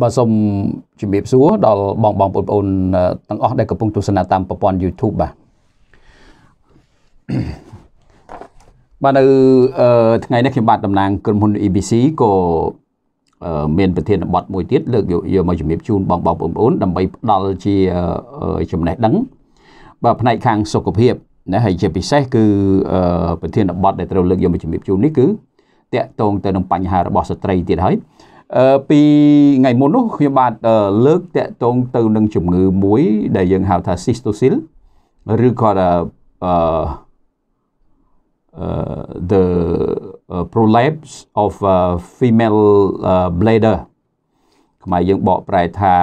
បាទសូមជំរាបសួរដល់បងបងបងប្អូនទាំងអស់ដែលកំពុងទស្សនាតាមប្រព័ន្ធ YouTube បាទបាទនៅថ្ងៃនេះខ្ញុំបាទតំណាងក្រុមហ៊ុន ABC ក៏មានប្រធានបទមួយទៀតលើកយកយកមកជំរាបជូនបងបងបងប្អូនដើម្បីផ្ដល់ជាចំណេះដឹងបាទផ្នែកខាងសុខភាពណាហើយជាពិសេសគឺប្រធានបទដែលត្រូវលើកយកមកជំរាបជូននេះគឺតកតងទៅនឹងបញ្ហារបស់ស្ត្រីទៀតហើយពីថ្ងៃមុននោះខ្ញុំបាទលើកតកតងទៅនឹងជំងឺមួយដែលយើងហៅថា cystosil ឬក៏ថាអឺ the prolapse of female bladder ខ្មែរយើងបកប្រែថា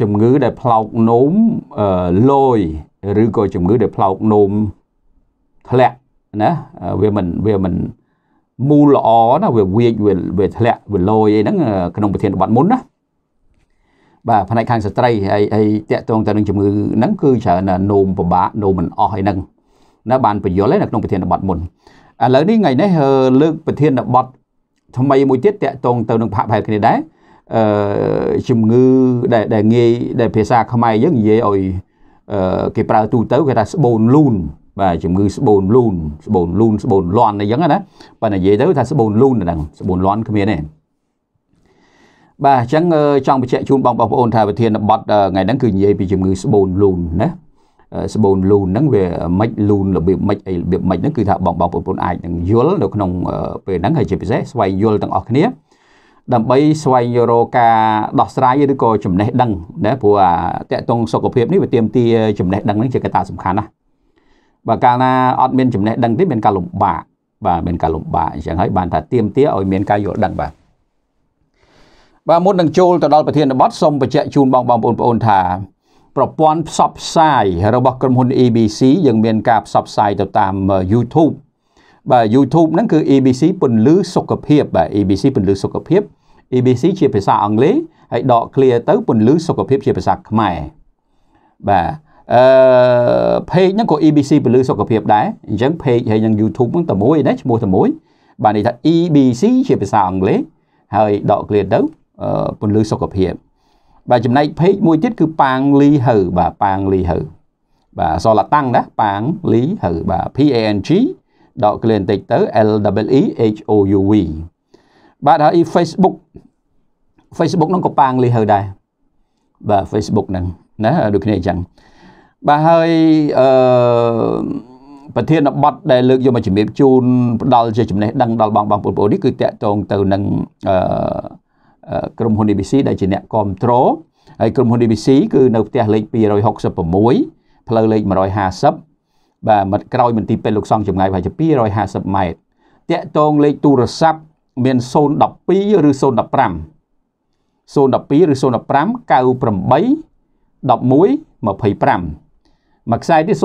ជំងឺដែលផ្លោកនោមលយឬក៏ជំងឺដែលផ្លោកនោមធ្លាក់ណាវាមិនវាមិនមូលល្អណាវាវាចវាធ្លាក់វាលយអីហ្នឹងក្នុងប្រធានបទមុនណាបាទផ្នែកខាងស្ត្រីហើយហើយតកតងទៅនឹងជំងឺហ្នឹងគឺច្រើននោមពិបាកនោមមិនអស់អីហ្នឹងណាបានបញ្យល់ឯនៅក្នុងប្រធានបទមុនឥឡូវនេះថ្ងៃនេះលើកប្រធានបទថ្មីមួយទៀតតកតងទៅនឹងផាកផែគ្នាដែរអឺជំងឺដែលដែលងាយដែលភាសាខ្មែរយើងនិយាយឲ្យគេប្រើទូទៅគេថាស្បូនលូនបាទជំងឺស្បូនលូនស្បូនលូនស្បូនលន់អីចឹងណាបើនិយាយទៅថាស្បូនលូនហ្នឹងស្បូនលន់គ្មានទេបាទអញ្ចឹងចង់បញ្ជាក់ជូនបងប្អូនថាវិធានបတ်ថ្ងៃហ្នឹងគឺនិយាយពីជំងឺស្បូនលូនណាស្បូនលូនហ្នឹងវាមិនលូនរបៀបមិនអីរបៀបមិនហ្នឹងគឺថាបងបងប្អូនអាចនឹងយល់នៅក្នុងពេលហ្នឹងហើយជាពិសេសស្វែងយល់ទាំងអស់គ្នាដើម្បីស្វែងយករកការដោះស្រាយឬក៏ចំណេះដឹងណាព្រោះអាតកតងសុខភាពនេះវាទាមទារចំណេះដឹងហ្នឹងជាកត្តាសំខាន់ណាបើកាលណាអត់មានចំណេះដឹងទេមានការលំបាកបាទមានការលំបាកអញ្ចឹងហើយបានថាទៀមទាឲ្យមានការយល់ដឹងបាទបាទមុននឹងចូលទៅដល់ប្រធានបទសូមបញ្ជាក់ជូនបងបងប្អូនថាប្រព័ន្ធផ្សព្វផ្សាយរបស់ក្រុមហ៊ុន ABC យើងមានការផ្សព្វផ្សាយទៅតាម YouTube បាទ YouTube ហ្នឹងគឺ ABC ពន្លឺសុខភាពបាទ ABC ពន្លឺសុខភាព ABC ជាភាសាអង់គ្លេសហើយដក clear ទៅ ពន្លឺសុខភាព ជាភាសាខ្មែរបាទអឺ page ហ្នឹងក៏ EBC ពលឺសុខភាពដែរអញ្ចឹង page ហើយនឹង YouTube ហ្នឹងតែមួយណាឈ្មោះតែមួយបានន័យថា EBC ជាភាសាអង់គ្លេសហើយដក clear ទៅពលឺសុខភាពបាទចំណែក page មួយទៀតគឺប៉ាងលីហើបាទប៉ាងលីហើបាទអសលតាំងណាប៉ាងលីហើបាទ P A N G ដក clear បន្តិចទៅ L W E H O U V បាទហើយ Facebook Facebook ហ្នឹងក៏ប៉ាងលីហើដែរបាទ Facebook ហ្នឹងណាដូចគ្នាអញ្ចឹងបាទហើយអឺប្រធានបទដែលលើកយកមកជំរាបជូនផ្ដល់ជាចំណេះដឹងដល់បងបងប្អូននេះគឺតកតងទៅនឹងអឺក្រុមហ៊ុន ABC ដែលជាអ្នកគ្រប់គ្រងហើយក្រុមហ៊ុន ABC គឺនៅផ្ទះលេខ266ផ្លូវលេខ150បាទមាត់ក្រោយមន្ទីរពេទ្យលោកសង្ឃចម្ងាយប្រហែលជា250ម៉ែត្រតកតងលេខទូរស័ព្ទមាន012ឬ015 012ឬ015 98 11 25មួយខ្សែទៀត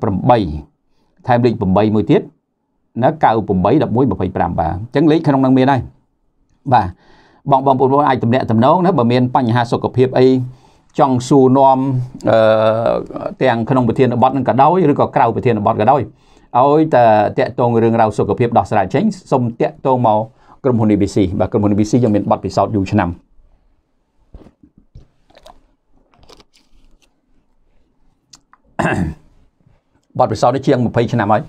088ថែមលេខ8មួយទៀតណា98 11 25បាទអញ្ចឹងលេខក្នុងនឹងមានហើយបាទបងបងប្អូនអាចតំណាក់តំណងណាបើមានបញ្ហាសុខភាពអីចង់សួរនាំអឺទាំងក្នុងប្រធានបទនឹងក៏ដោយឬក៏ក្រៅប្រធានបទក៏ដោយឲ្យតែតាក់ទងរឿងរ៉ាវសុខភាពដោះស្រាយចេញសូមតាក់ទងមកក្រុមហ៊ុន ABC បាទក្រុមហ៊ុន ABC យើងមានប័ណ្ណពិសោធន៍យូរឆ្នាំបទពិសោធន៍នេះជាង20ឆ្នាំហើយ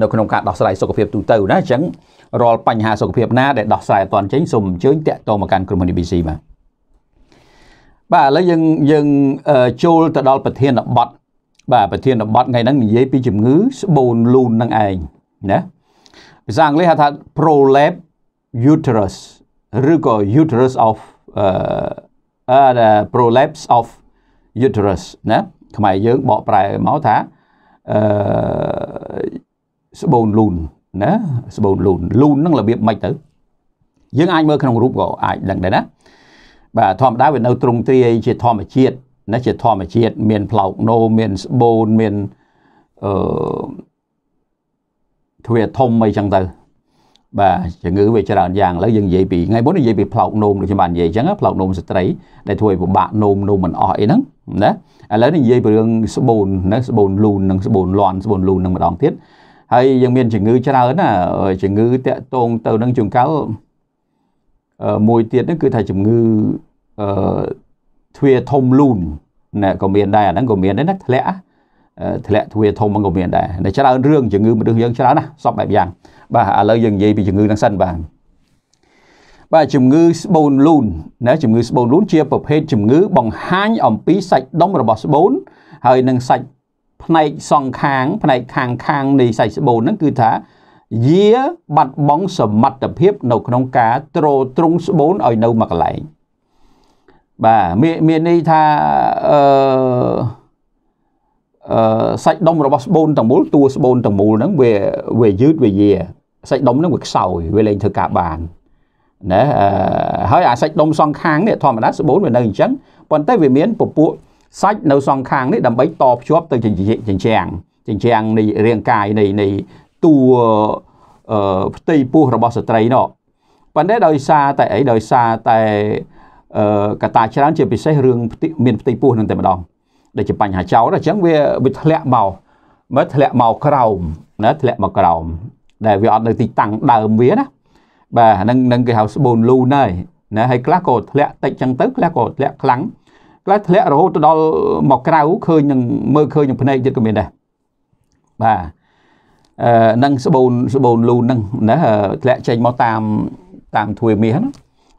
នៅក្នុងការដោះស្រាយសុខភាពទូទៅណាអញ្ចឹងរាល់បញ្ហាសុខភាពណាដែលដោះស្រាយអត់ទាន់ចេញសូមអញ្ជើញតាក់ទងមកកាន់ក្រុមហ៊ុន ABC បាទបាទឥឡូវយើងយើងចូលទៅដល់ប្រធានបទបាទប្រធានបទថ្ងៃហ្នឹងនិយាយពីជំងឺ ស្បូនលូននឹងឯងណាភាសាអង់គ្លេសហៅថា prolapse uterus ឬក៏ uterus of អឺ prolapse of uterus ណាខ្មែរយើងបកប្រែមកថាអឺស្បូនលូនណាស្បូនលូនលូនហ្នឹងរបៀបម៉េចទៅយើងអាចមើលក្នុងរូបក៏អាចដឹងដែរណាបាទធម្មតាវានៅទ្រង់ទ្រាយជាធម្មជាតិណាជាធម្មជាតិមានផ្លោកណូមានស្បូនមានអឺទ្វាធំអីចឹងទៅបាទជំងឺវាច្រើនយ៉ាងឥឡូវយើងនិយាយពីថ្ងៃមុននិយាយពីផ្លោកនោមដូចខ្ញុំបាននិយាយអញ្ចឹងផ្លោកនោមស្ត្រីដែលធ្វើឲ្យពិបាកនោមនោមមិនអស់អីហ្នឹងណាឥឡូវនិយាយពីរឿងស្បូនណាស្បូនលូននិងស្បូនលន់ស្បូនលូននឹងម្ដងទៀតហើយយើងមានជំងឺច្រើនណាជំងឺតាក់ទងទៅនឹងជំងឺកៅមួយទៀតហ្នឹងគឺថាជំងឺអឺទ្វាធំលូនណាក៏មានដែរអាហ្នឹងក៏មានដែរណាធ្លាក់ធ្លាក់ទ្វាធំហ្នឹងក៏មានដែរតែច្រើនរឿងជំងឺមនុស្សយើងច្រើនណាសពបែបយ៉ាងបាទឥឡូវយើងនិយាយពីជំងឺហ្នឹងសិនបាទបាទជំងឺស្បូនលូនណាជំងឺស្បូនលូនជាប្រភេទជំងឺបង្ហាញអំពីសាច់ដុំរបស់ស្បូន ហើយនឹងសាច់ផ្នែកសងខាង ផ្នែកខាងខាងនៃសាច់ស្បូនហ្នឹងគឺថា យាបាត់បង់សមត្ថភាព នៅក្នុងការទ្រទ្រង់ស្បូនឲ្យនៅមួយកន្លែងបាទមានមានន័យថាអឺអឺសាច់ដុំរបស់ស្បូនទាំងមូលតួស្បូនទាំងមូលហ្នឹងវាវាយឺតវាយាសាច់ដុំហ្នឹងវាខ្សោយវាលែងធ្វើការបានណាហើយអាសាច់ដុំសងខាងនេះធម្មតាស្បូនវានៅអញ្ចឹងប៉ុន្តែវាមានពពួកសាច់នៅសងខាងនេះដើម្បីតភ្ជាប់ទៅចិញ្ចាំងចិញ្ចាំងនៃរាងកាយនៃនៃតួផ្ទៃពោះរបស់ស្ត្រីនោះប៉ុន្តែដោយសារតែអីដោយសារតែកតាច្រើនជាពិសេសរឿងមានផ្ទៃពោះនឹងតែម្ដងដែលជាបញ្ហាចោលអញ្ចឹងវាវាធ្លាក់មកមកធ្លាក់មកក្រោមណាធ្លាក់មកក្រោមដែលវាអត់នៅទីតាំងដើមវាណាបាទអានឹងនឹងគេហៅស្បូនលូណែណាហើយខ្លះក៏ធ្លាក់តិចចឹងទៅខ្លះក៏ធ្លាក់ខ្លាំងខ្លះធ្លាក់រហូតទៅដល់មកក្រៅឃើញនឹងមើលឃើញនឹងភ្នែកទៀតក៏មានដែរបាទអឺនឹងស្បូនស្បូនលូនឹងណាធ្លាក់ចេញមកតាមតាមទ្វារមាសណា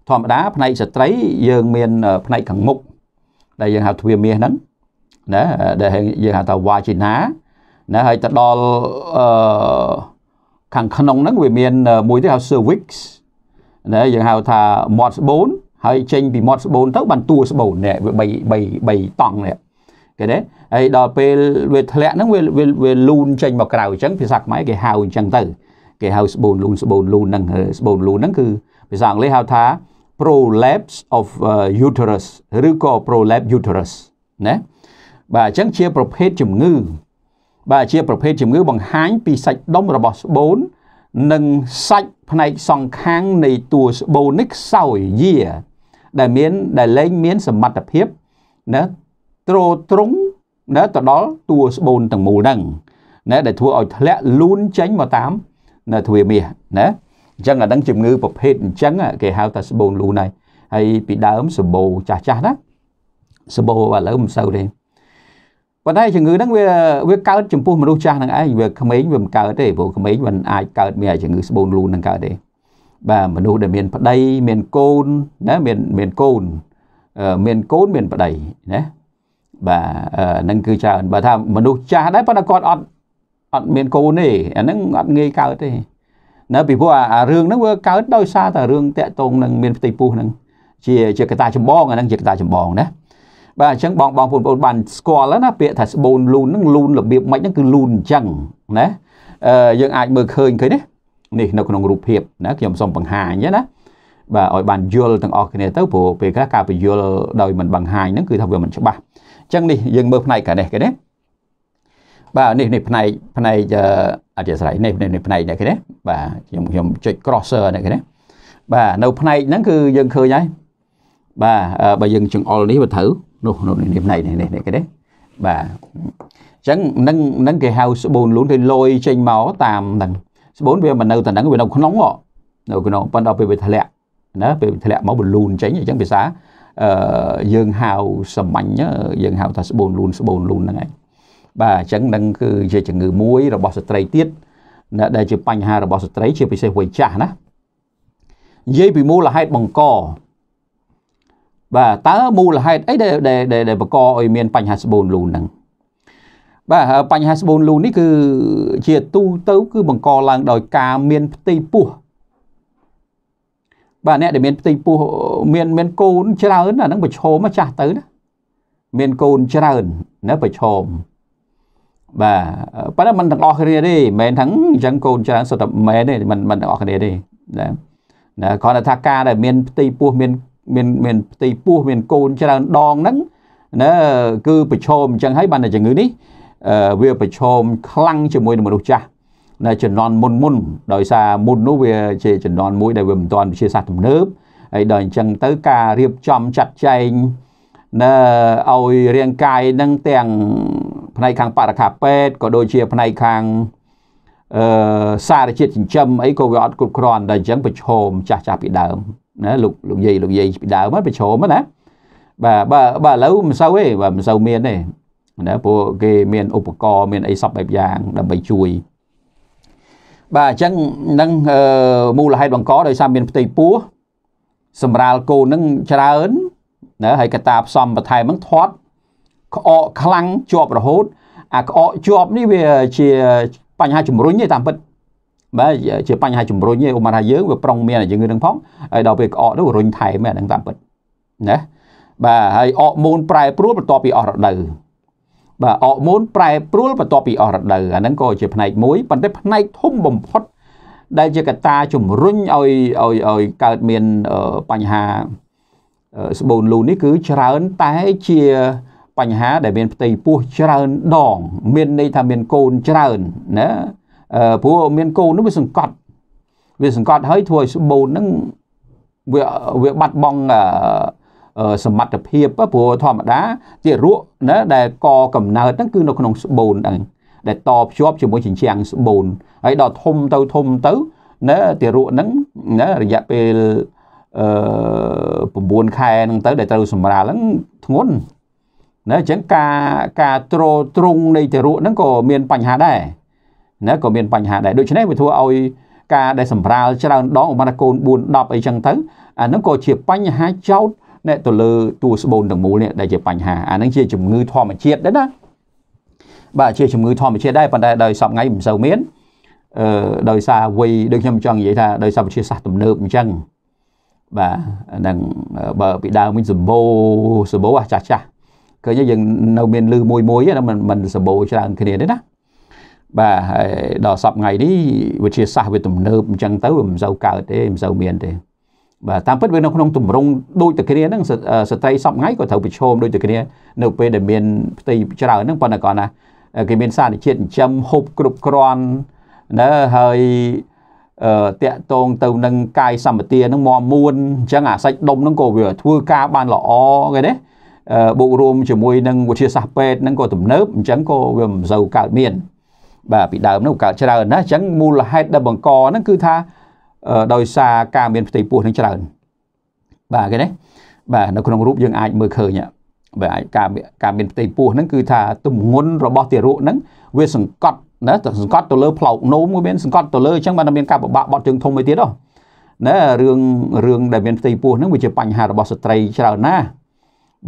ធម្មតាផ្នែកស្ត្រីយើងមានផ្នែកខាងមុខដែលយើងហៅទ្វារមាសហ្នឹងណាដែលយើងហៅថា vagina ណាហើយទៅដល់អឺខាងក្នុងហ្នឹងវាមាន មួយទៀតហៅ cervix ណាយើងហៅថាមាត់ស្បូន ហើយចេញពីមាត់ស្បូនទៅបានតួស្បូននេះវា3 3 3តង់នេះគេទេហើយដល់ពេលវាធ្លាក់ហ្នឹងវាវាលូនចេញមកក្រៅអញ្ចឹងភាសាខ្មែរគេហៅអញ្ចឹងទៅ គេហៅស្បូនលូនស្បូនលូនហ្នឹងស្បូនលូនហ្នឹងគឺភាសាអង់គ្លេសហៅថា prolapse of uh, uterus ឬក៏ prolapse uterus ណាបាទអញ្ចឹងជាប្រភេទជំងឺបាទជាប្រភេទជំងឺបង្ហាញពីសាច់ដុំរបស់ស្បូននិងសាច់ផ្នែកសង្ខាងនៃតួស្បូននេះខ្សោយយា ដែលមាន ដែលលែងមាន សមត្ថភាពណាទ្រទ្រង់ណាទៅដល់តួស្បូនទាំងមូលហ្នឹងណាដែលធ្វើឲ្យធ្លាក់លូនចេញមកតាមណាទ្វាមាសណាអញ្ចឹងអានឹង ជំងឺប្រភេទអញ្ចឹងគេហៅថាស្បូនលូនហើយហើយពីដើមសបោចាស់ចាស់ណាសបោឥឡូវមិនសូវទេប៉ុន្តែជំងឺហ្នឹងវាវាកើតចំពោះមនុស្សចាស់ហ្នឹងឯងវាក្មេងវាមិនកើតទេព្រោះក្មេងមិនអាចកើតមានជំងឺស្បូនលូនហ្នឹងកើតទេបាទមនុស្សដែលមានប្តីមានកូនណាមានមានកូនមានកូនមានប្តីណាបាទហ្នឹងគឺច្រើនបើថាមនុស្សចាស់ដែរប៉ុន្តែគាត់អត់អត់មានកូនទេអាហ្នឹងអត់ងាយកើតទេណាពីព្រោះអារឿងហ្នឹងវាកើតដោយសារតែរឿងតាក់ទងនឹងមានផ្ទៃពោះហ្នឹងជាជាកតាចម្បងអាហ្នឹងជាកតាចម្បងណាបាទអញ្ចឹងបងបងបងប្អូនបានស្គាល់ហើយណាពាក្យថាស្បូនលូនហ្នឹងលូនរបៀបម៉េចហ្នឹងគឺលូនអញ្ចឹងណាអឺយើងអាចមើលឃើញឃើញទេនេះនៅក្នុងរូបភាពណាខ្ញុំសូមបង្ហាញណាបាទឲ្យបានយល់ទាំងអស់គ្នាទៅព្រោះពេលខ្លះការបញ្យល់ដោយមិនបង្ហាញហ្នឹងគឺថាវាមិនច្បាស់អញ្ចឹងនេះយើងមើលផ្នែកខាងនេះគេណាបាទនេះនេះផ្នែកផ្នែកអធិស្ឋាននេះនេះផ្នែកនេះគេណាបាទខ្ញុំខ្ញុំចុច crosser នេះគេណាបាទនៅផ្នែកហ្នឹងគឺយើងឃើញហើយបាទបើយើងចង្អុលនេះវាត្រូវនោះនោះនេះផ្នែកនេះនេះគេទេបាទអញ្ចឹងនឹងនឹងគេហៅស្បូនលូនគេលយចេញមកតាមហ្នឹងស្បូនវាមិននៅតែហ្នឹងវានៅក្នុងនៅក្នុងប៉ុន្តែពេលវាធ្លាក់ណាពេលធ្លាក់មកបលូនចេញអញ្ចឹងភាសាអឺយើងហៅសមាញ់យើងហៅថាស្បូនលូនស្បូនលូនហ្នឹងឯងបាទអញ្ចឹងនឹងគឺជាជំងឺមួយរបស់ស្ត្រីទៀតដែលជាបញ្ហារបស់ស្ត្រីជាពិសេសវ័យចាស់ណានិយាយពីមូលហេតុបង្កបាទតើមូលហេតុអីដែលដែលបង្កឲ្យមានបញ្ហាស្បូនលូនហ្នឹងបាទបញ្ហាស្បូនលូននេះគឺជាទូទៅ គឺបង្កឡើងដោយការមានផ្ទៃពោះបាទអ្នកដែលមានផ្ទៃពោះមានមានកូនច្រើនអាហ្នឹងប្រឈមចាស់ទៅណាមានកូនច្រើនណាប្រឈមបាទប៉ុន្តែមិនទាំងអស់គ្នាទេមិនមែនថាអញ្ចឹងកូនច្រើនសុទ្ធតែមិនមែនទេមិនមិនទាំងអស់គ្នាទេណាណាគ្រាន់តែថាការដែលមានផ្ទៃពោះមានមានមានផ្ទៃពោះមានកូនច្រើនដងហ្នឹងណាគឺប្រឈមអញ្ចឹងហើយបានតែជំងឺនេះវាប្រឈមខ្លាំងជាមួយនឹងមនុស្សចាស់នៅជំនាន់មុនមុន ដោយសារមុននោះវាជាជំនាន់មួយដែលវាមិនទាន់វិទ្យាសាស្ត្រទំនើបហើយដល់អញ្ចឹងទៅការរៀបចំចាត់ចែងនៅឲ្យរាងកាយនឹងទាំងផ្នែកខាងបរិខាពេទ្យក៏ដូចជាផ្នែកខាងអឺសារជាតិចិញ្ចឹមអីក៏វាអត់គ្រប់គ្រាន់ដល់អញ្ចឹងប្រឈមចាស់ចាស់ពីដើមណាលោកលោកយាយលោកយាយពីដើមហ្នឹងប្រឈមហ្នឹងណាបាទបាទបាទឥឡូវមិនសូវទេបាទមិនសូវមានទេណាព្រោះគេមានឧបករណ៍មានអីសពបែបយ៉ាងដើម្បីជួយបាទអញ្ចឹងនឹងមូលហេតុបង្កដោយសារមានផ្ទៃពោះសម្រាលគោនឹងច្រើនណាហើយកតាផ្សំបន្ថែមហ្នឹងធាត់ក្អកខ្លាំងជាប់រហូត អាក្អកជាប់ នេះវាជាបញ្ហាជំរុញទេតាមពិតបាទជាបញ្ហាជំរុញឯងឧបមាថាយើងវាប្រុងមានអាយើងនឹងផងហើយដល់ពេលក្អកទៅរុញថែមហ្នឹងតាមពិតណាបាទហើយអរម៉ូនប្រែប្រួលបន្ទាប់ពីអស់រដូវបាទអរម៉ូនប្រែប្រួលបន្ទាប់ពីអស់រដូវអាហ្នឹងក៏ជាផ្នែក មួយប៉ុន្តែផ្នែកធំបំផុត ដែលជាកត្តាជំរុញឲ្យឲ្យឲ្យកើតមានបញ្ហាស្បូនលូននេះគឺច្រើនតែជាបញ្ហាដែលមានផ្ទៃពោះច្រើនដង មានន័យថាមានកូនច្រើនណាព្រោះមានកូននោះវាសង្កត់ វាសង្កត់ហើយធ្វើឲ្យស្បូនហ្នឹងវាវាបាត់បង់សមត្ថភាពព្រោះធម្មតាទារកណាដែលកកំណើតហ្នឹងគឺនៅក្នុងស្បូនហ្នឹងដែលតភ្ជាប់ជាមួយជញ្ជាំងស្បូនហើយដល់ធំទៅធំទៅណាទារកហ្នឹងណារយៈពេលអឺ9ខែហ្នឹងទៅដែលត្រូវសម្រាលហ្នឹងធ្ងន់ណាអញ្ចឹងការការត្រោទ្រង់នៃទារកហ្នឹងក៏មានបញ្ហាដែរណាក៏មានបញ្ហាដែរដូច្នេះវាធ្វើឲ្យការដែលសម្រាលច្រើនដងឧបានកូន4 10អីចឹងទៅអានឹងក៏ជាបញ្ហាចោតអ្នកទៅលើតួស្បូនទាំងមូលនេះដែលជាបញ្ហាអានឹងជាជំងឺធម្មជាតិដែរណាបាទជាជំងឺធម្មជាតិដែរប៉ុន្តែដោយសពថ្ងៃមិនសូវមានអឺដោយសារវ័យដូចខ្ញុំចង់និយាយថាដោយសារវិទ្យាសាស្ត្រទំនើបអញ្ចឹងបាទហ្នឹងបើពីដើមវិញសម្បូរសម្បូរចាស់ចាស់ឃើញយើងនៅមានលឺមួយមួយហ្នឹងមិនមិនសម្បូរច្រើនគ្នាទេណាបាទហើយដល់សប្ងៃនេះវិទ្យាសាស្ត្រវាទំនើបអញ្ចឹងទៅវាមិនសូវកើតទេមិនសូវមានទេបាទតាមពិតវានៅក្នុងទម្រង់ដូចតែគ្នាហ្នឹងស្ត្រីសប្ងៃក៏ត្រូវប្រឈមដូចតែគ្នានៅពេលដែលមានផ្ទៃច្រើនហ្នឹងប៉ុន្តែគាត់ណាគេមានសារជាតិចិញ្ចឹមហូបគ្រប់គ្រាន់ណាហើយអឺតាក់តងទៅនឹងកាយសម្បទានឹងមមួនអញ្ចឹងអាសាច់ដុំនឹងក៏វាធ្វើការបានល្អគេណាបូករួមជាមួយនឹងវិទ្យាសាស្ត្រពេទ្យនឹងក៏ទំនើបអញ្ចឹងក៏វាមិនសូវកើតមានបាទពីដើមហ្នឹងកើតច្រើនណាអញ្ចឹងមូលហេតុដែលបង្កហ្នឹងគឺថាដោយសារការមានផ្ទៃពោះនឹងច្រើនបាទគេណាបាទនៅក្នុងរូបយើងអាចមើលឃើញបាទអាចការការមានផ្ទៃពោះហ្នឹងគឺថាទម្ងន់របស់ទារកហ្នឹងវាសង្កត់ណាសង្កត់ទៅលើផ្លោកនោមមួយមានសង្កត់ទៅលើអញ្ចឹងបានមានការពិបាកបត់ជើងធំមួយទៀតហ៎ណារឿងរឿងដែលមានផ្ទៃពោះហ្នឹងវាជាបញ្ហារបស់ស្ត្រីច្រើនណាស់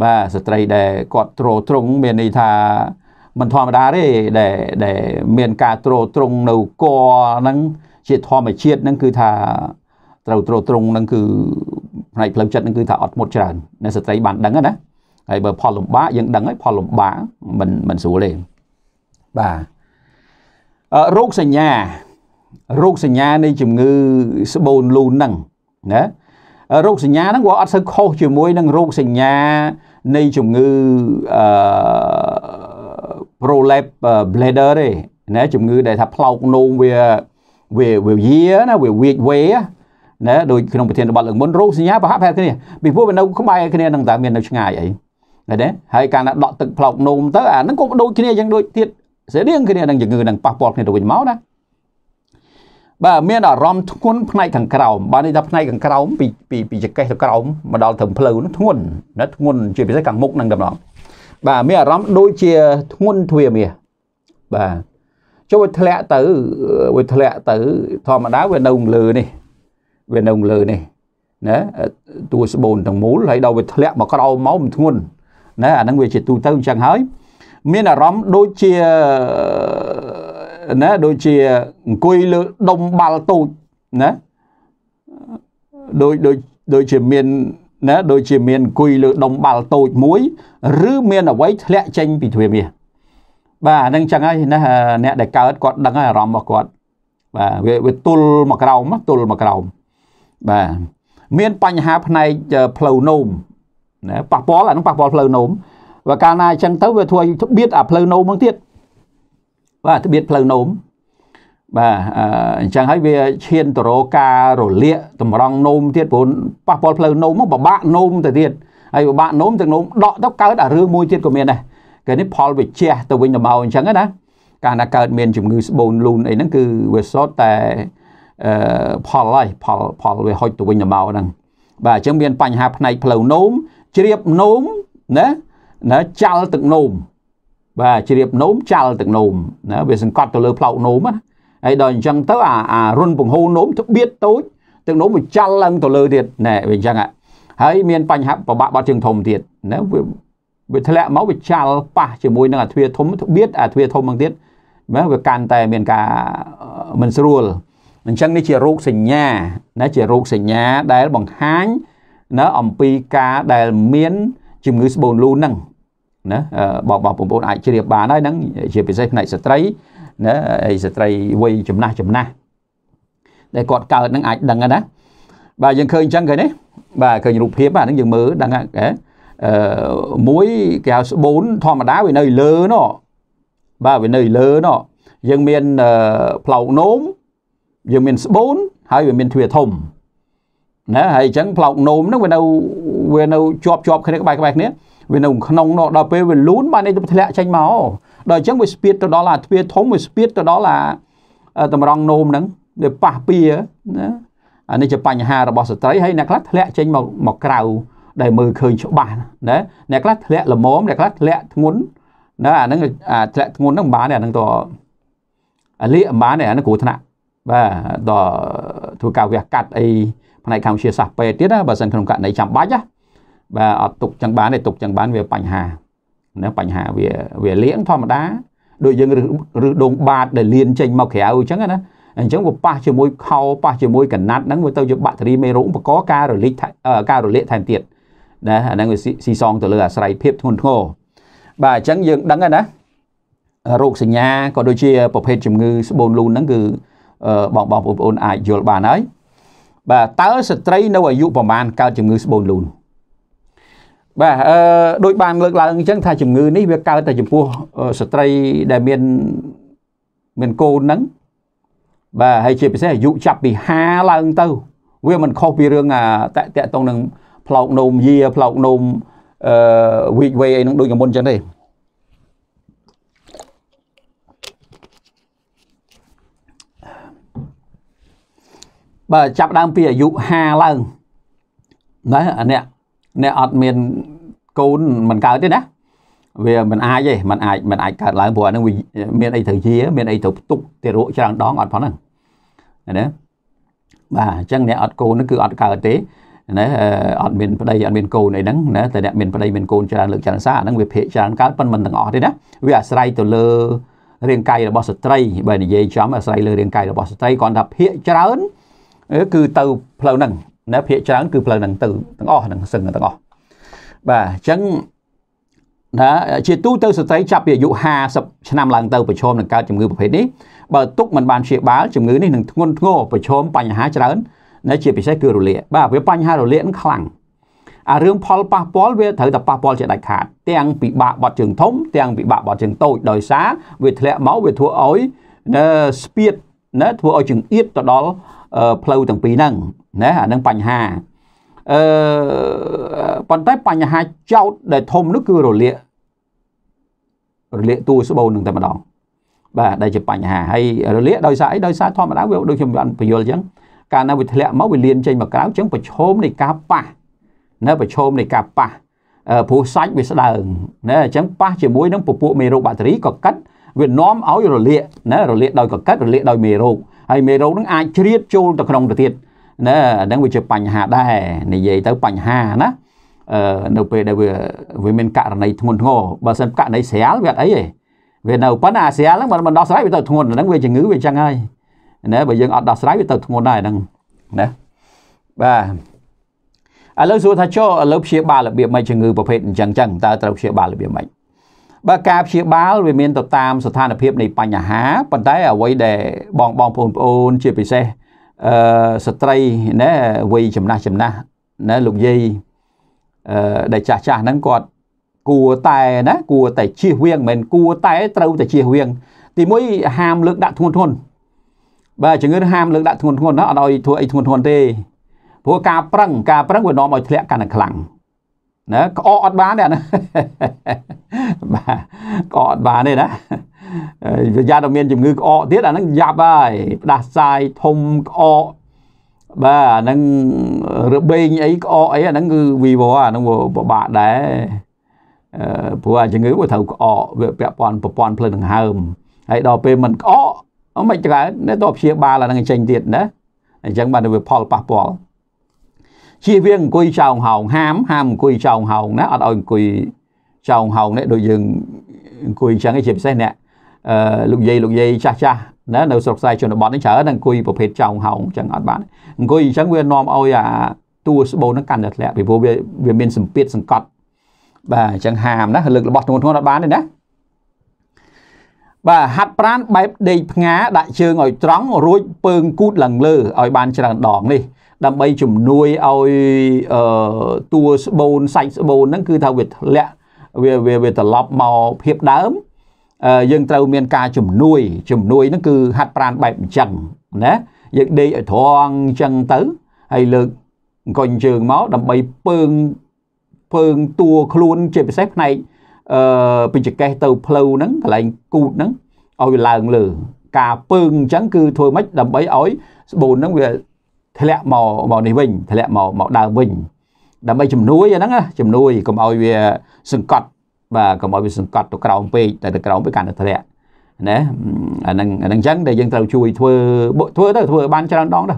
បាទស្ត្រីដែលគាត់ទ្រទ្រង់មានន័យថាមិនធម្មតាទេដែលដែលមានការទ្រទ្រង់នៅគរហ្នឹងជាធម្មជាតិហ្នឹងគឺថាត្រូវទ្រទ្រង់ហ្នឹង គឺផ្នែកផ្លូវចិត្តហ្នឹងគឺថាអត់មុតច្រើនអ្នកស្ត្រីបានដឹងណាហើយបើផលលំបាកយើងដឹងហើយផលលំបាកមិនមិនស្រួលទេបាទរោគសញ្ញារោគសញ្ញានៃជំងឺស្បូនលូនហ្នឹងណារោគសញ្ញាហ្នឹងវាអត់សូវខុសជាមួយនឹងរោគសញ្ញានៃជំងឺអឺ prolapse bladder ទេណាជំងឺដែលថាផ្លោកនោមវាវាវាយាណាវាវាចវេណាដូចក្នុងប្រធានបទលើកមុនរោគសញ្ញាប្រហាក់ប្រហែលគ្នាពីព្រោះវានៅក្បែរគ្នានឹងតែមាននៅឆ្ងាយអីឃើញទេហើយការណាដក់ទឹកផ្លោកនោមទៅអាហ្នឹងក៏ដូចគ្នាយ៉ាងដូចទៀតស្រដៀងគ្នានឹងជំងឺនឹងប៉ះពាល់គ្នាទៅវិញមកណាបាទមានអារម្មណ៍ធ្ងន់ផ្នែកខាងក្រោមបាទនេះថាផ្នែកខាងក្រោមពីពីពីចង្កេះទៅក្រោមមកដល់ត្រឹមភ្លៅនោះធ្ងន់ណាធ្ងន់ជាពិសេសខាងមុខនឹងតែម្ដងបាទមានអារម្មណ៍ដូចជាធ្ងន់ទ្វាមាសបាទចុះវាធ្លាក់ទៅវាធ្លាក់ទៅធម្មតាវានៅលើនេះវានៅលើនេះណាតួស្បូនទាំងមូលហើយដល់វាធ្លាក់មកក្រោមមកមិនធ្ងន់ណាអាហ្នឹងវាជាទូទៅអញ្ចឹងហើយមានអារម្មណ៍ដូចជាណាដូចជាអង្គុយលើដុំបាល់តូចណាដូចដូចដូចជាមានណាដូចជាមានអង្គុយលើដុំបាល់តូចមួយ ឬមានអ្វីធ្លាក់ចេញពីទ្វារមាសបាទអានឹងចឹងហើយណាអ្នកដែលកើតគាត់ដឹងហើយអារម្មណ៍របស់គាត់បាទវាវាទល់មកក្រោមទល់មកក្រោមបាទមានបញ្ហាផ្នែកផ្លូវនោមណាប៉ះពាល់អានឹងប៉ះពាល់ផ្លូវនោមបើកាលណាអញ្ចឹងទៅវាធ្វើឲ្យត្បៀតអាផ្លូវនោមហ្នឹងទៀតបាទត្បៀតផ្លូវនោមបាទអញ្ចឹងហើយវាឈានតរោការរលាកតម្រង់នោមទៀតព្រោះប៉ះពាល់ផ្លូវនោមមកពិបាកនោមទៅទៀតហើយពិបាកនោមទាំងនោមដកទៅកើតអារឿងមួយទៀតក៏មានដែរគេនេះផលវិជ្ជះទៅវិញទៅមកអញ្ចឹងណាកាលណាកើតមានជំងឺស្បូនលូនអីហ្នឹងគឺវាសុទ្ធតែអឺផលហើយផលផលវាហុចទៅវិញទៅមកហ្នឹងបាទអញ្ចឹងមានបញ្ហាផ្នែកផ្លូវនោមជ្រាបនោមណាណាចាល់ទឹកនោមបាទជ្រាបនោមចាល់ទឹកនោមណាវាសង្កត់ទៅលើផ្លោកនោមណាហើយដល់អញ្ចឹងទៅអាអារុនពង្ហូរនោមទៅបៀតតូចទឹកនោមវាចាល់ឡើងទៅលើទៀតណែវាអញ្ចឹងហើយមាន បញ្ហាប្របាក់បាត់ជើងធំទៀតណាវាវាធ្លាក់មកវាចាល់ប៉ះជាមួយនឹងអាទ្វាធំទៅបៀតអាទ្វាធំហ្នឹងទៀតមែនវាកាន់តែមានការមិនស្រួលអញ្ចឹងនេះជារោគសញ្ញាណាជារោគសញ្ញាដែលបង្ហាញណាអំពីការដែលមានជំងឺស្បូនលូហ្នឹងណាបងបងប្អូនអាចជ្រាបបានហើយហ្នឹងជាពិសេសផ្នែកស្ត្រីណាអីស្ត្រីវ័យចំណាស់ចំណាស់ដែលគាត់កើតនឹងអាចដឹងណាបាទយើងឃើញអញ្ចឹងឃើញទេបាទឃើញរូបភាពហ្នឹងយើងមើលដឹងហ៎អឺមួយគេហៅស្បូនធម្មតាវានៅលើណោះបាទវានៅលើណោះយើងមានផ្លោកនោមយើងមានស្បូនហើយវាមានទ្វាធំណាហើយអញ្ចឹងផ្លោកនោមហ្នឹងវានៅវានៅជាប់ជាប់គ្នាក្បែរក្បែរគ្នាវានៅក្នុងនោះដល់ពេលវាលូនបាននេះទៅធ្លាក់ចេញមកដល់អញ្ចឹងវាស្ពាតទៅដល់អាទ្វារធំវាស្ពាតទៅដល់អាតម្រង់នោមហ្នឹងវាប៉ះពៀណាអានេះជាបញ្ហារបស់ស្ត្រីហើយអ្នកខ្លះធ្លាក់ចេញមកមកក្រៅដែលមើលឃើញច្បាស់ណាអ្នកខ្លះធ្លាក់ល្មមអ្នកខ្លះធ្លាក់ធ្ងន់ណាអាហ្នឹងអាធ្លាក់ធ្ងន់ហ្នឹងមិនបានទេអាហ្នឹងទៅអាលៀកមិនបានទេអាហ្នឹងគ្រោះថ្នាក់បាទដល់ធ្វើការវះកាត់អីផ្នែកខាងវិទ្យាសាស្ត្រពេទ្យទៀតណាបើសិនក្នុងករណីចាំបាច់ណាបាទអត់ទុកចឹងបានទេទុកចឹងបានវាបញ្ហាណាបញ្ហាវាវាលៀងធម្មតាដូចយើងឬដងបាតដែលលៀនចេញមកក្រៅអញ្ចឹងណាអញ្ចឹងវាប៉ះជាមួយខោប៉ះជាមួយកណាត់ហ្នឹងវាទៅជាបាក់តេរីមេរោគបកការរលាកការរលាកថែមទៀតណាអាហ្នឹងវាស៊ីសងទៅលើអាស្រ័យភាពធ្ងន់ធ្ងរបាទអញ្ចឹងយើងដឹងហើយណារោគសញ្ញាក៏ដូចជាប្រភេទជំងឺស្បូនលូនហ្នឹងគឺបងបងបងប្អូនអាចយល់បានហើយបាទតើស្ត្រីនៅអាយុប្រហែលកើតជំងឺស្បូនលូនបាទអឺដូចបានលើកឡើងអញ្ចឹងថាជំងឺនេះវាកើតតែចំពោះស្ត្រីដែលមានមានកូនហ្នឹងបាទហើយជាពិសេសអាយុចាប់ពី5ឡើង ទៅ វាមិនខុសពីរឿងអាតកតកតងនឹងផ្លោកនោមយាផ្លោកនោមអឺវីកវេអីហ្នឹងដូចមុនអញ្ចឹងទេបាទចាប់ដើមពីអាយុ5ឡើងណាអានេះអ្នកអត់មានកូនមិនកើតទេណាវាមិនអាចទេมันអាចมันអាចកើតឡើងព្រោះអានឹងវាមានអីត្រូវជាមានអីត្រូវផ្ទុកទារកច្រើនដងអត់ផងហ្នឹងណាបាទអញ្ចឹងអ្នកអត់កូនហ្នឹងគឺអត់កើតទេណាអត់មានប្តីអត់មានកូនអីហ្នឹងណាតែអ្នកមានប្តីមានកូនច្រើនលើកច្រើនសារអាហ្នឹងវាភាកច្រើនកើតប៉ុន្តែមិនទាំងអស់ទេណាវាអាស្រ័យទៅលើ រាងកាយរបស់ស្ត្រីបើនិយាយចំអាស្រ័យលើរាងកាយរបស់ស្ត្រីគ្រាន់ថាភាកច្រើនគឺទៅផ្លូវហ្នឹងណាភាកច្រើនគឺផ្លូវហ្នឹងទៅទាំងអស់ហ្នឹងសឹងទាំងអស់បាទអញ្ចឹងណាជាទូទៅស្ត្រីចាប់ពីអាយុ50ឆ្នាំឡើងទៅប្រឈមនឹងកើតជំងឺប្រភេទនេះបើទុកមិនបានព្យាបាលជំងឺនេះនឹងធ្ងន់ធ្ងរប្រឈមបញ្ហាច្រើនណាជាពិសេសគឺរលាកបាទវាបញ្ហារលាកនឹងខ្លាំងអារឿងផលប៉ះពាល់វាត្រូវតែប៉ះពាល់ជាដាច់ខាតទាំងពិបាកបត់ជើងធំ ទាំងពិបាកបត់ជើងតូចដោយសារវាធ្លាក់មកវាធ្វើឲ្យស្ពាតណាធ្វើឲ្យចង្អៀតទៅដល់ផ្លូវទាំងពីរហ្នឹងណាអានឹងបញ្ហាអឺប៉ុន្តែបញ្ហាចោតដែលធំនោះគឺរលាករលាកតួស្បូននឹងតែម្ដងបាទដែលជាបញ្ហាហើយរលាកដោយសារអីដោយសារធម្មតាវាដូចខ្ញុំបានបញ្យល់អញ្ចឹងកាលណាវាធ្លាក់មកវាលៀនចេញមកក្រៅអញ្ចឹងប្រឈមនៃការប៉ះណាប្រឈមនៃការប៉ះព្រោះសាច់វាស្ដើងណាអញ្ចឹងប៉ះជាមួយនឹងពពួកមេរោគបាក់តេរីក៏កាត់វានាំឲ្យរលាកណារលាកដោយកកិតរលាកដោយមេរោគហើយមេរោគនឹងអាចជ្រៀតចូលទៅក្នុងទៅទៀតណាអាហ្នឹងវាជាបញ្ហាដែរនិយាយទៅបញ្ហាណាអឺនៅពេលដែលវាវាមានករណីធ្ងន់ធ្ងរបើសិនករណីស្រាលវាអត់អីទេវានៅប៉ុន្តែអាស្រាលហ្នឹងមិនដោះស្រាយវាទៅធ្ងន់ហ្នឹងវាជំងឺវាចឹងហើយណាបើយើងអត់ដោះស្រាយវាទៅធ្ងន់ដែរហ្នឹងណាបាទឥឡូវសួរថាចុះឥឡូវព្យាបាលរបៀបម៉េចជំងឺប្រភេទអញ្ចឹងចឹងតើត្រូវព្យាបាលរបៀបម៉េចបើការព្យាបាលវាមានទៅតាមស្ថានភាពនៃបញ្ហាប៉ុន្តែអ្វីដែលបងបងប្អូនប្អូនជាពិសេសអឺស្ត្រីណាវ័យចំណាស់ចំណាស់ណាលោកយាយអឺដែលចាស់ចាស់ហ្នឹងគាត់គួរតែណាគួរតែជៀសវាងមិនមែនគួរតែត្រូវតែជៀសវាង ទីមួយហាមលើកដាក់ធ្ងន់ធ្ងរបាទជំងឺហាមលើកដាក់ធ្ងន់ធ្ងរណាអត់ឲ្យធ្វើអីធ្ងន់ធ្ងរទេព្រោះការប្រឹងការប្រឹងវានាំឲ្យធ្លាក់កាន់តែខ្លាំងណាក្អកអត់បានទេអាហ្នឹងបាទក្អកអត់បានទេណាប្រយ័ត្នតែមាន ជំងឺក្អកទៀតអាហ្នឹងយ៉ាប់ហើយផ្ដាសាយធំក្អកបាទអាហ្នឹងរបេងអីក្អកអីអាហ្នឹងគឺវីវអាហ្នឹងពិបាកដែរព្រោះអាជំងឺវាត្រូវក្អកវាពាក់ព័ន្ធប្រព័ន្ធផ្លូវដង្ហើមហើយដល់ពេលមិនក្អកមិនកើតទៅព្យាបាលអាហ្នឹងចេញទៀតណាអញ្ចឹងបានវាផលប៉ះពាល់ជៀសវាងអង្គុយចោងហោងហាមហាមអង្គុយចោងហោងណាអត់ឲ្យអង្គុយចោងហោងនេះដូចយើងអង្គុយអញ្ចឹងជាពិសេសអ្នកអឺលោកយាយលោកយាយចាស់ចាស់ណានៅស្រុកខ្សែជនបទនេះច្រើនអង្គុយប្រភេទចោងហោងអញ្ចឹងអត់បានអង្គុយអញ្ចឹងវានាំឲ្យអាតួស្បូនហ្នឹងកាន់តែធ្លាក់ពីព្រោះវាវាមានសម្ពាធសង្កត់បាទអញ្ចឹងហាមណាលើករបស់ធ្ងន់ធ្ងរអត់បានទេណាបាទហាត់ប្រានបែបដេកផ្ងាដាក់ជើងឲ្យត្រង់រួចពើងគូតឡើងលើឲ្យបានច្រើនដងនេះដើម្បីជំនួយឲ្យតួស្បូនសាច់ស្បូនហ្នឹងគឺថាវាធ្លាក់វាវាវាត្រឡប់មកភាពដើមយើងត្រូវមានការជំនួយជំនួយហ្នឹងគឺហាត់ប្រានបែបអញ្ចឹងណាយើងដេកឲ្យត្រង់អញ្ចឹងទៅហើយលើកអង្គញជើងមកដើម្បីពើងពើងតួខ្លួនជាពិសេសផ្នែកអឺពេជ្រកេះទៅផ្លូវហ្នឹងកន្លែងគូតហ្នឹងឲ្យវាឡើងលើការពើងអញ្ចឹងគឺធ្វើម៉េចដើម្បីឲ្យស្បូនហ្នឹងវាធ្លាក់មកមកនេះវិញធ្លាក់មកមកដើមវិញដើម្បីជំនួយអាហ្នឹងជំនួយកុំឲ្យវាសង្កត់បាទកុំឲ្យវាសង្កត់ទៅក្រោមពេកតែទៅក្រោមពេកកាន់តែធ្លាក់ណាអាហ្នឹងអាហ្នឹងអញ្ចឹងដែលយើងត្រូវជួយធ្វើធ្វើទៅធ្វើបានច្រើនដងទៅ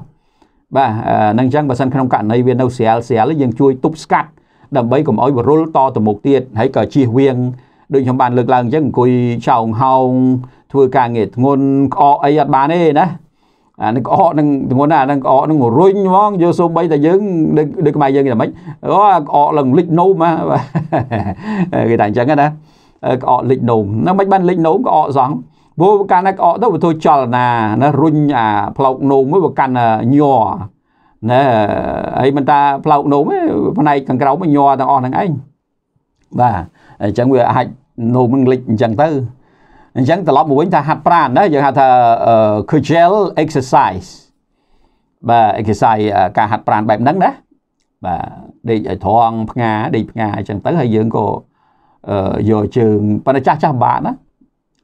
បាទអាហ្នឹងអញ្ចឹងបើសិនក្នុងករណីវានៅស្រាលស្រាលយើងជួយទប់ស្កាត់ដើម្បីកុំឲ្យវារុលតទៅមុខទៀតហើយក៏ជៀសវាងដូចខ្ញុំបានលើកឡើងអញ្ចឹងអង្គុយចោងហោងធ្វើការងារធ្ងន់ក្អកអីអត់បានទេណាអានឹងក្អកនឹងធ្ងន់ណាអានឹងក្អកនឹងរុញហ្មងយកសូម្បីតែយើងដូចខ្មែរយើងគេថាម៉េចអូក្អកឡើងលិចនោមហ៎គេថាអញ្ចឹងណាក្អកលិចនោមហ្នឹងមិនបានលិចនោមក្អកសោះព្រោះកាលណាក្អកទៅវាធ្វើចលនាណារុញអាផ្លោកនោមមួយវាកាន់ញ័រណែហើយមិនតាផ្លោកនោមផ្នែកខាងក្រោមញ័រទាំងអស់ហ្នឹងឯងបាទអញ្ចឹងវាអាចនោមនឹងលិចអញ្ចឹងទៅអញ្ចឹងត្រឡប់មកវិញថាហាត់ប្រាណណាយើងហៅថា Kegel exercise បាទ exercise ការហាត់ប្រាណបែបហ្នឹងណាបាទដេកឲ្យត្រង់ផ្ងាដេកផ្ងាអញ្ចឹងទៅហើយយើងក៏យកជើងប៉ុន្តែចាស់ចាស់ពិបាកណា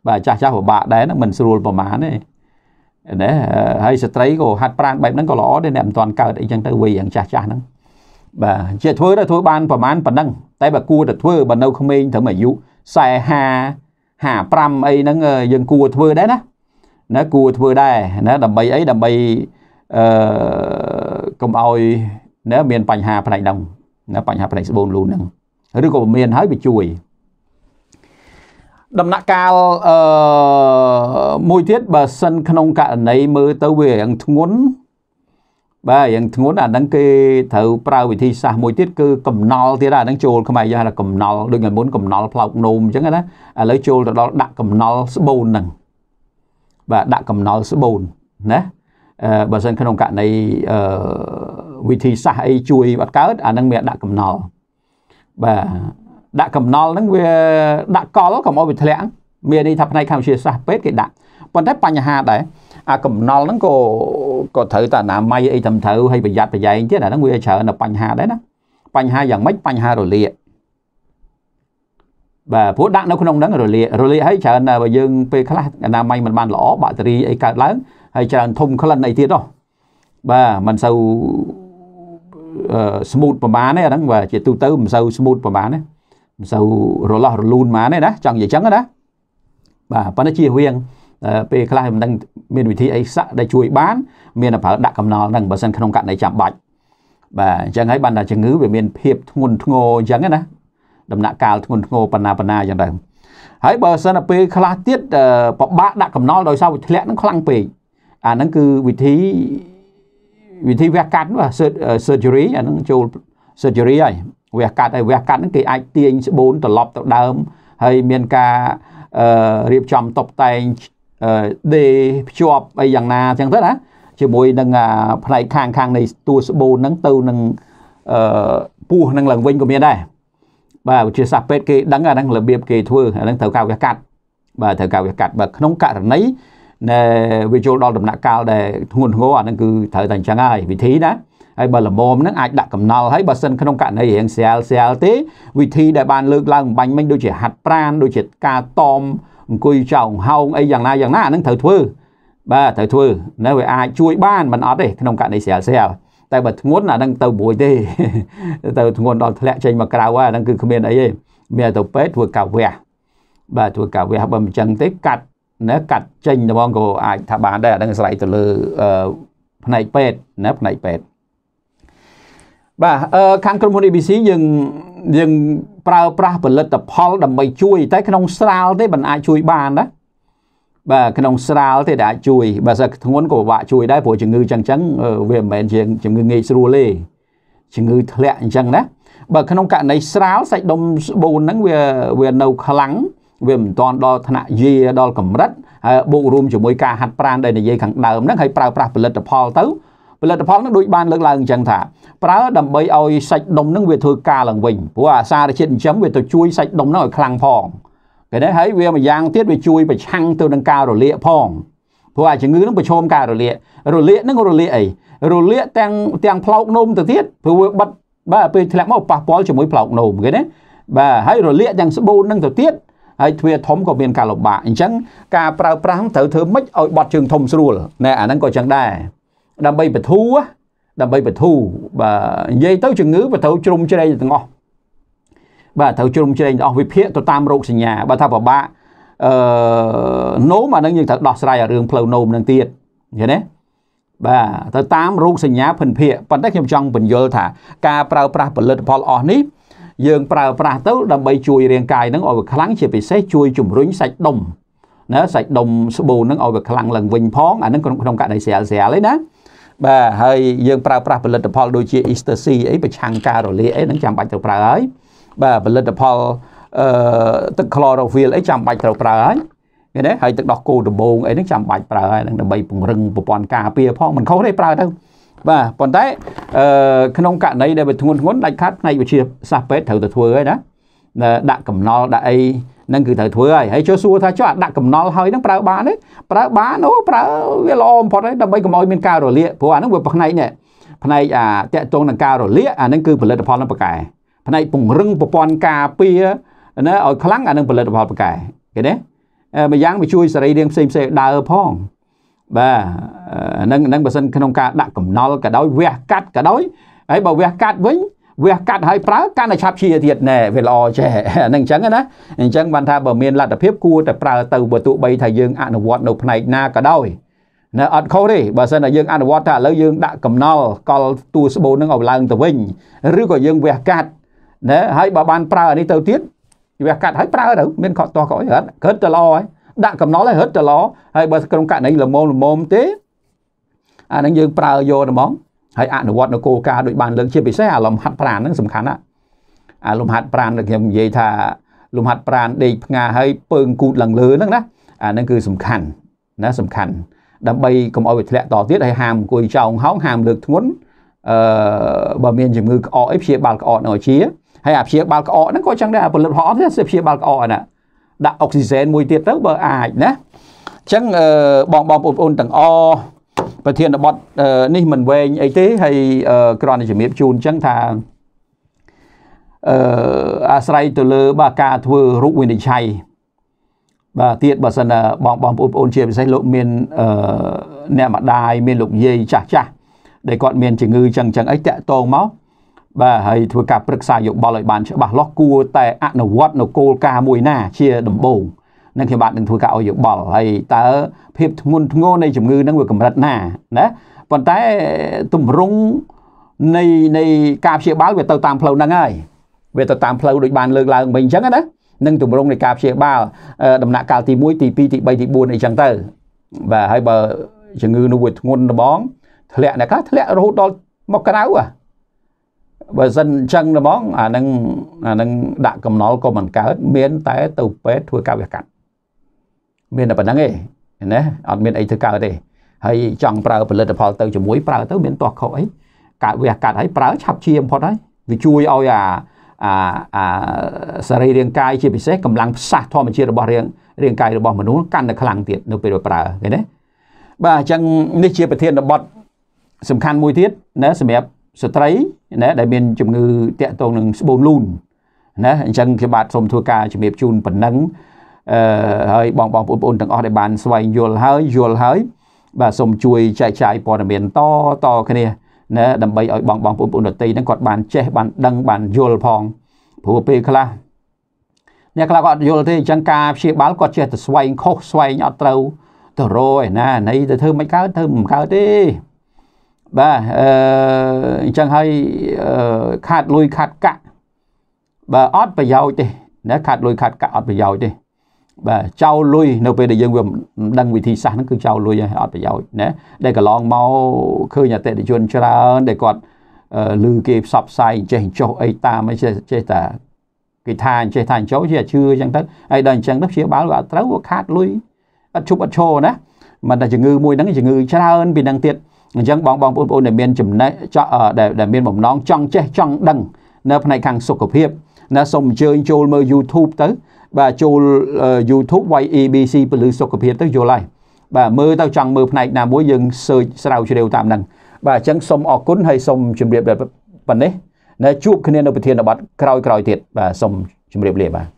បាទចាស់ចាស់ពិបាកដែរហ្នឹងមិនស្រួលប្រមាណទេណាហើយស្ត្រីក៏ហាត់ប្រាណបែបហ្នឹងក៏ល្អដែរអ្នកមិនទាន់កើតអីចឹងទៅវ័យយ៉ាងចាស់ចាស់ហ្នឹងបាទជាធ្វើទៅធ្វើបានប្រមាណប៉ុណ្ណឹង តែបើគួរតែធ្វើបើនៅក្មេងត្រឹមអាយុ40 55អីហ្នឹងយើងគួរធ្វើដែរណាណាគួរធ្វើដែរណាដើម្បីអីដើម្បីអឺកុំឲ្យណា មានបញ្ហាផ្នែកហ្នឹងណាបញ្ហាផ្នែកស្បូនលូនហ្នឹងឬក៏មានហើយវាជួយដំណាក់កាលអឺមួយទៀតបើសិនក្នុងករណីមើលទៅវារៀងធ្ងន់បាទយ៉ាងធ្ងន់អាហ្នឹងគេត្រូវប្រើវិធីសាស្ត្រមួយទៀតគឺកំណល់ទៀតអាហ្នឹងចូលខ្មែរយើងហៅថាកំណល់ដូចថ្ងៃមុនកំណល់ផ្លោកនោមអញ្ចឹងណាឥឡូវចូលទៅដល់ដាក់កំណល់ស្បូនហ្នឹងបាទដាក់កំណល់ស្បូនណាបើសិនក្នុងករណីវិធីសាស្ត្រអីជួយអត់កើត អាហ្នឹងវាដាក់កំណល់បាទដាក់កំណល់ហ្នឹងវាដាក់កលកុំឲ្យវាធ្លាក់មានន័យថាផ្នែកខាងវិទ្យាសាស្ត្រពេទ្យគេដាក់ប៉ុន្តែបញ្ហាដែរអាកំណល់ហ្នឹងក៏ក៏ត្រូវតែអនាម័យអីតាមត្រូវហើយប្រយ័ត្នប្រយែងទៀតអាហ្នឹងវាច្រើននៅបញ្ហាដែរណាបញ្ហាយ៉ាងម៉េចបញ្ហារលាកបាទព្រោះដាក់នៅក្នុងហ្នឹងរលាករលាកហើយច្រើនបើយើងពេលខ្លះអនាម័យមិនបានល្អបាក់តេរីអីកើតឡើងហើយច្រើនធំក្លិនអីទៀតហ៎បាទមិនសូវអឺ smooth ប្រហែលទេអាហ្នឹងបាទជាទូទៅមិនសូវ smooth ប្រហែលទេមិនសូវរលាស់រលូនប្រហែលទេណាចង់និយាយចឹងណាបាទប៉ុន្តែជាវៀងពេលខ្លះមិនដឹងមានវិធីអីស័កដែលជួយបាន មានប្រើដាក់កំណល់ហ្នឹងបើសិនក្នុងករណីចាំបាច់បាទអញ្ចឹងហើយបានថាជំងឺវាមានភាពធ្ងន់ធ្ងរអញ្ចឹងណា ដំណាក់កាលធ្ងន់ធ្ងរបណ្ណាបណ្ណាអញ្ចឹងដែរហើយបើសិនតែពេលខ្លះទៀតប្របាក់ដាក់កំណល់ដោយសារវាធ្លាក់នឹងខ្លាំងពេកអាហ្នឹងគឺវិធីវិធីវះកាត់បាទ surgery អាហ្នឹងចូល surgery ហើយវះកាត់ហើយវះកាត់ហ្នឹងគេអាចទាញស្បូនត្រឡប់ទៅដើមហើយមានការរៀបចំតុបតែងដេភ្ជាប់អីយ៉ាងណាអញ្ចឹងទៅណាជាមួយនឹងផ្នែកខាងខាងនៃតួស្បូនហ្នឹងទៅនឹងអឺពោះហ្នឹងឡើងវិញក៏មានដែរបាទវិទ្យាសាស្ត្រពេទ្យគេដឹងអាហ្នឹងរបៀបគេធ្វើអាហ្នឹងត្រូវការវាកាត់បាទត្រូវការវាកាត់បាទក្នុងករណីដែលវាចូលដល់ដំណាក់កាលដែលធ្ងន់ធ្ងរអាហ្នឹងគឺត្រូវតែអញ្ចឹងហើយវិធីណាហើយបើលមមហ្នឹងអាចដាក់កំណល់ហើយបើសិនក្នុងករណីរៀងស្រាលស្រាលទេវិធីដែលបានលើកឡើងបំបញ្ញមិញដូចជាហាត់ប្រានដូចជាការតមអង្គុយចោងហោងអីយ៉ាងណាយ៉ាងណាហ្នឹងត្រូវធ្វើបាទត្រូវធ្វើនៅវាអាចជួយ បានមិនអត់ទេ ក្នុងករណីស្រាលស្រាលតែបើធ្ងន់អាហ្នឹងទៅមួយទេ ទៅធ្ងន់ដល់ធ្លាក់ចេញមកក្រៅអាហ្នឹងគឺគ្មានអីទេមានទៅពេទ្យធ្វើកាវះបាទធ្វើកាវះបើមិនចឹងទេកាត់ណាកាត់ចេញត្មងក៏អាចថាបានដែរអាហ្នឹងស្រ័យទៅលើផ្នែកពេទ្យណាផ្នែកពេទ្យបាទខាងក្រុមហ៊ុន ABC យើងយើងប្រើប្រាស់ផលិតផល ដើម្បីជួយ តែក្នុងស្រាលទេមិនអាចជួយបានណាបាទក្នុងស្រាលទេដែលអាចជួយបើសិនធ្ងន់ក៏ពិបាកជួយដែរព្រោះជំងឺចឹងចឹងវាមិនមែនជាជំងឺងាយស្រួលទេជំងឺធ្លាក់អញ្ចឹងណា បើក្នុងករណីស្រាលសាច់ដុំស្បូនហ្នឹងវាវានៅខ្លាំងវាមិនតាន់ដល់ថ្នាក់យាដល់កម្រិតហើយបូករួមជាមួយការហាត់ប្រាណដែលនិយាយខាងដើមហ្នឹងហើយប្រើប្រាស់ផលិតផលទៅផលិតផលនឹងដូចបានលើកឡើងអញ្ចឹងថាប្រើដើម្បីឲ្យសាច់ដុំនឹងវាធ្វើការឡើងវិញព្រោះអាសារជាតិចិញ្ចឹមវាទៅជួយសាច់ដុំនឹងឲ្យខ្លាំងផងគេនេះហើយវាម្យ៉ាងទៀតវាជួយប្រឆាំងទៅនឹងការរលាកផងព្រោះអាជំងឺនឹងប្រឈមការរលាករលាកនឹងរលាកអីរលាកទាំងទាំងផ្លោកនោមទៅទៀតព្រោះវាបិទបាទពេលធ្លាក់មកប៉ះពាល់ជាមួយផ្លោកនោមគេណាបាទហើយរលាកទាំងស្បូននឹងទៅទៀតហើយទ្វាធំក៏មានការលំបាកអញ្ចឹងការប្រើប្រាស់ត្រូវធ្វើម៉េចឲ្យបត់ជើងធំស្រួលណែអាហ្នឹងក៏ចឹងដែរដើម្បីបធូដើម្បីបធូបាទនិយាយទៅជំងឺបើត្រូវជ្រុំជ្រែងទាំងអស់បាទត្រូវជ្រុំជ្រែងទាំងអស់វិភាគទៅតាមរោគសញ្ញាបើថាពិបាកអឺនោមអានឹងយើងត្រូវដោះស្រាយរឿងផ្លូវនោមនឹងទៀតឃើញទេបាទទៅតាមរោគសញ្ញាភិនភាគប៉ុន្តែខ្ញុំចង់បញ្យល់ថាការប្រើប្រាស់ផលិតផលអស់នេះយើងប្រើប្រាស់ទៅ ដើម្បីជួយរាងកាយនឹងឲ្យវាខ្លាំងជាពិសេសជួយជំរុញសាច់ដុំណាសាច់ដុំស្បូននឹងឲ្យវាខ្លាំងឡើងវិញផងអានឹងក្នុងក្នុងករណីស្រាលស្រាលឯណាបាទហើយយើងប្រើប្រាស់ផលិតផលដូចជា Easter C អីប្រឆាំងការរលាកអីហ្នឹងចាំបាច់ត្រូវប្រើហើយបាទផលិតផលអឺទឹក chlorophyll អីចាំបាច់ត្រូវប្រើហើយឃើញទេហើយទឹកដោះគោដំបងអីហ្នឹងចាំបាច់ប្រើហើយនឹងដើម្បីពង្រឹងប្រព័ន្ធការពារផងមិនខុសទេប្រើទៅបាទប៉ុន្តែអឺក្នុងករណីដែលវាធ្ងន់ធ្ងន់ដាច់ខាតផ្នែកវិទ្យាសាស្ត្រពេទ្យត្រូវតែធ្វើហើយណាដាក់កំណល់ដាក់អីហ្នឹងគឺត្រូវធ្វើហើយហើយចូលសួរថាចុះអាដាក់កំណល់ហើយហ្នឹងប្រើបានទេប្រើបានអូប្រើវាល្អបំផុតហើយដើម្បីកុំឲ្យមានការរលាកព្រោះអាហ្នឹងវាផ្នែកនេះផ្នែកអាតកតងនឹងការរលាកអាហ្នឹងគឺផលិតផលនឹងប៉កែផ្នែកពង្រឹងប្រព័ន្ធការពារណាឲ្យខ្លាំងអានឹងផលិតផលប៉កែឃើញទេម្យ៉ាងវាជួយសរីរាង្គផ្សេងផ្សេងដើរផងបាទហ្នឹងហ្នឹងបើសិនក្នុងការដាក់កំណល់ក៏ដោយវះកាត់ក៏ដោយហើយបើវះកាត់វិញវះកាត់ហើយប្រើកាន់តែឆាប់ជាទៀតណែវាល្អចេះហ្នឹងអញ្ចឹងណាអញ្ចឹងបានថាបើមានលទ្ធភាពគួរតែប្រើទៅបើទោះបីថាយើងអនុវត្តនៅផ្នែកណាក៏ដោយណាអត់ខុសទេបើសិនតែយើងអនុវត្តថាឥឡូវយើង ដាក់កំណល់កលទួស្បូននឹងឲ្យឡើងទៅវិញឬក៏យើងវះកាត់ណាហើយបើបានប្រើអានេះទៅទៀតវះកាត់ហើយប្រើទៅមានខកទាស់ក៏អីរត់រត់ទៅល្អហើយដាក់កំណល់ហើយរត់ទៅល្អហើយបើក្នុងករណីល្មមល្មមទេអានឹងយើងប្រើយកហ្មងហើយអនុវត្តនៅគោលការណ៍ដូចបានលើកជាពិសេសអាលំហាត់ប្រាណហ្នឹងសំខាន់ណាស់អាលំហាត់ប្រាណដែលខ្ញុំនិយាយថា លំហាត់ប្រាណដេកផ្ងាហើយពើងគូតឡើងលើហ្នឹងណាអាហ្នឹងគឺសំខាន់ណាសំខាន់ ដើម្បីកុំឲ្យវាធ្លាក់តទៀតហើយហាមអង្គុយចោងហោងហាមលើកធ្ងន់អឺបើមានជំងឺក្អកអីព្យាបាលក្អកនៅជាហើយអាព្យាបាលក្អកហ្នឹងក៏ចឹងដែរផលិតផលអត់ទេព្យាបាលក្អកណាដាក់អុកស៊ីហ្សែនមួយទៀតទៅបើអាចណាអញ្ចឹងបងបងប្អូនទាំងអស់ប្រធានបទនេះមិនវែងអីទេហើយគ្រាន់តែជំរាបជូនអញ្ចឹងថាអឺអាស្រ័យទៅលើបាទការធ្វើរូបវិនិច្ឆ័យបាទទៀតបើសិនបងបងប្អូនជាពិសេសលោកមានអឺអ្នកម្ដាយមានលោកយាយចាស់ចាស់ដែលគាត់មានជំងឺចឹងចឹងអីតាក់តងមកបាទហើយធ្វើការប្រឹក្សាយោបល់ឲ្យបានច្បាស់លាស់គួរតែ អនុវត្តនៅគោលការណ៍មួយណាជាដំបូងនឹងខ្ញុំបាទនឹងធ្វើការឲ្យយោបល់ហើយតើភាពធ្ងន់ធ្ងរនៃជំងឺនឹងវាកម្រិតណាណាប៉ុន្តែទម្រង់នៃនៃការព្យាបាលវាទៅតាមផ្លូវហ្នឹងហើយវាទៅតាមផ្លូវដូចបានលើកឡើងមិញអញ្ចឹងណានឹងទម្រង់នៃការព្យាបាលដំណាក់កាលទី1ទី2ទី3ទី4អីចឹងទៅបាទហើយបើជំងឺនោះវាធ្ងន់ត្បងធ្លាក់អ្នកខ្លះធ្លាក់រហូតដល់មកក្រៅហ่ะបើសិនអញ្ចឹងត្បងអានឹងអានឹងដាក់កំណល់ក៏មិនកើតមានតែ ទៅពេទ្យធ្វើការវះកាត់មានតែប៉ុណ្្នឹងទេណាអត់មានអីធ្វើកើតទេហើយចង់ប្រើផលិតផលទៅជាមួយប្រើទៅមានទាស់ខុសអីកើតវាកាត់ហើយប្រើឆាប់ជាបំផុតហើយវាជួយឲ្យអាអាអាសរីរាង្គកាយជាពិសេសកម្លាំងផ្សះធម្មជាតិរបស់រាងរាងកាយរបស់មនុស្សកាន់តែខ្លាំងទៀតនៅពេលប្រើឃើញទេបាទអញ្ចឹងនេះជាប្រធានបទសំខាន់មួយទៀតណាសម្រាប់ស្ត្រីណាដែលមានជំងឺតាក់ទងនឹងស្បូនលូនណាអញ្ចឹងខ្ញុំបាទសូមធ្វើការជំរាបជូនប៉ុណ្ណឹងហើយបងបងប្អូនទាំងអស់ដែលបានស្វែងយល់ហើយយល់ហើយ បាទសូមជួយចែកចាយព័ត៌មានតតគ្នាណាដើម្បីឲ្យបងបងប្អូនដតីហ្នឹងគាត់បានចេះបានដឹងបានយល់ផងព្រោះពេលខ្លះអ្នកខ្លះគាត់អត់យល់ទេអញ្ចឹងការព្យាបាលគាត់ចេះតែស្វែងខុសស្វែងអត់ត្រូវទៅរឯណាណីទៅធ្វើមិនកើតធ្វើមិនកើតទេបាទអឺអញ្ចឹងហើយខាត់លុយខាត់កាក់បាទអត់ប្រយោជន៍ទេណាខាត់លុយខាត់កាក់អត់ប្រយោជន៍ទេបាទចោលលុយនៅពេលដែលយើងវាមិនដឹងវិធីសាស្ត្រហ្នឹងគឺចោលលុយហើយអត់ប្រយោជន៍ណាដែលកន្លងមកឃើញអតិថិជនច្រើនដែលគាត់ឮគេផ្សព្វផ្សាយចេះចុះអីតាមអីចេះតែគេថាអញ្ចេះថាអញ្ចោជាជឿអញ្ចឹងទៅហើយដល់អញ្ចឹងទៅព្យាបាលវាអត់ត្រូវវាខាតលុយអត់ឈប់អត់ឈរណាមិនតែជំងឺមួយហ្នឹងជំងឺច្រើនពីហ្នឹងទៀតអញ្ចឹងបងបងប្អូនដែលមានចំណេះដែលមានបំណងចង់ចេះចង់ដឹង នៅផ្នែកខាងសុខភាពណាសូមអញ្ជើញចូលមើល YouTube ទៅបាទចូល YouTube YEBC ពលឺសុខភាពទៅយល់ហើយបាទមើលទៅចង់មើលផ្នែកណាមួយយើង search ស្រាវជ្រាវតាមហ្នឹងបាទអញ្ចឹងសូមអរគុណហើយសូមជម្រាបប៉ុណ្ណេះនៅជួបគ្នានៅប្រធានបទក្រោយៗទៀតបាទសូមជម្រាបលាបាទ